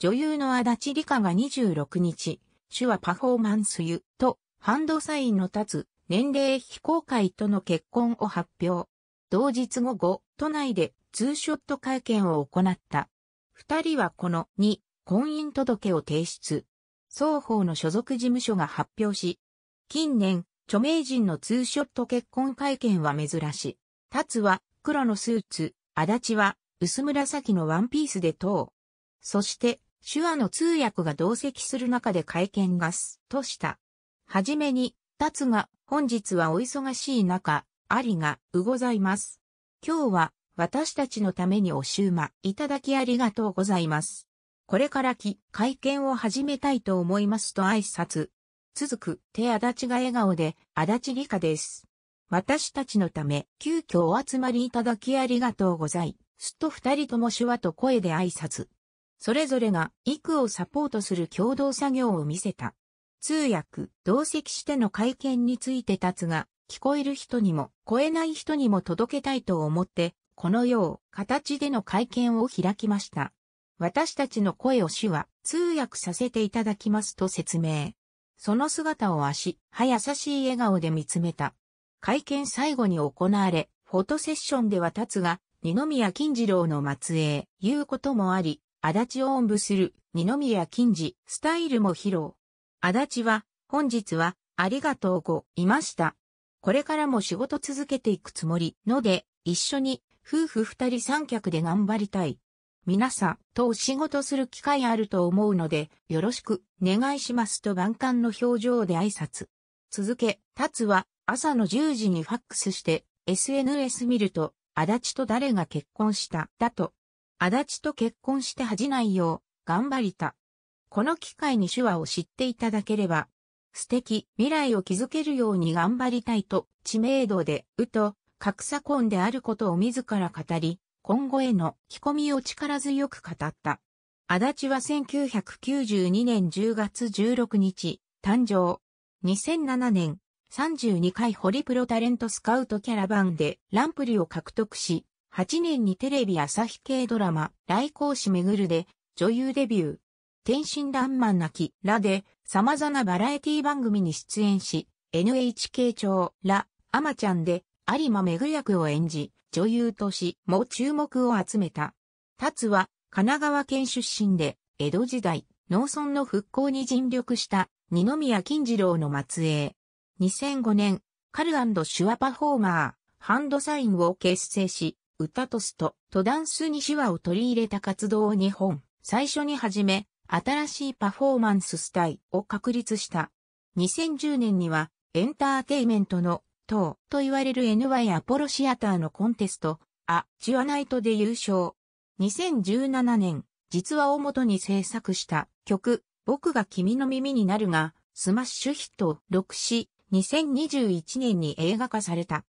女優の足立理香が26日、手話パフォーマンス湯とハンドサインの立つ年齢非公開との結婚を発表。同日午後、都内でツーショット会見を行った。二人はこの2、婚姻届を提出。双方の所属事務所が発表し、近年、著名人のツーショット結婚会見は珍しい。立つは黒のスーツ、足立は薄紫のワンピースで等。そして、手話の通訳が同席する中で会見がす、とした。はじめに、立つが、本日はお忙しい中、ありが、うございます。今日は、私たちのためにお週間いただきありがとうございます。これからき、会見を始めたいと思いますと挨拶。続く、手足立が笑顔で、足立理科です。私たちのため、急遽お集まりいただきありがとうございます。と二人とも手話と声で挨拶。それぞれが育をサポートする共同作業を見せた。通訳、同席しての会見について立つが、聞こえる人にも、超えない人にも届けたいと思って、このよう、形での会見を開きました。私たちの声を主は通訳させていただきますと説明。その姿を足、は優しい笑顔で見つめた。会見最後に行われ、フォトセッションでは立つが、二宮金次郎の末裔、言うこともあり、足立をおんぶする二宮金次スタイルも披露。足立は本日はありがとうごいました。これからも仕事続けていくつもりので一緒に夫婦二人三脚で頑張りたい。皆さんとお仕事する機会あると思うのでよろしく願いしますと万感の表情で挨拶。続け、つは朝の10時にファックスして SNS 見ると足立と誰が結婚しただと足立と結婚して恥じないよう、頑張りた。この機会に手話を知っていただければ、素敵、未来を築けるように頑張りたいと、知名度で、うと、格差婚であることを自ら語り、今後への着込みを力強く語った。足立は1992年10月16日、誕生。2007年、32回ホリプロタレントスカウトキャラバンでランプリを獲得し、8年にテレビ朝日系ドラマ、来光しめぐるで、女優デビュー。天真爛漫なきらで、様々なバラエティ番組に出演し、NHK 長ら、アマちゃんで、有馬めぐ役を演じ、女優としも注目を集めた。達は、神奈川県出身で、江戸時代、農村の復興に尽力した、二宮金次郎の末裔。2005年、カル手話パフォーマー、ハンドサインを結成し、歌とスト、とダンスに手話を取り入れた活動を日本、最初に始め、新しいパフォーマンススタイを確立した。2010年には、エンターテイメントの、等と言われる NY アポロシアターのコンテスト、ア・チュアナイトで優勝。2017年、実話を元に制作した曲、僕が君の耳になるが、スマッシュヒットを6し、2021年に映画化された。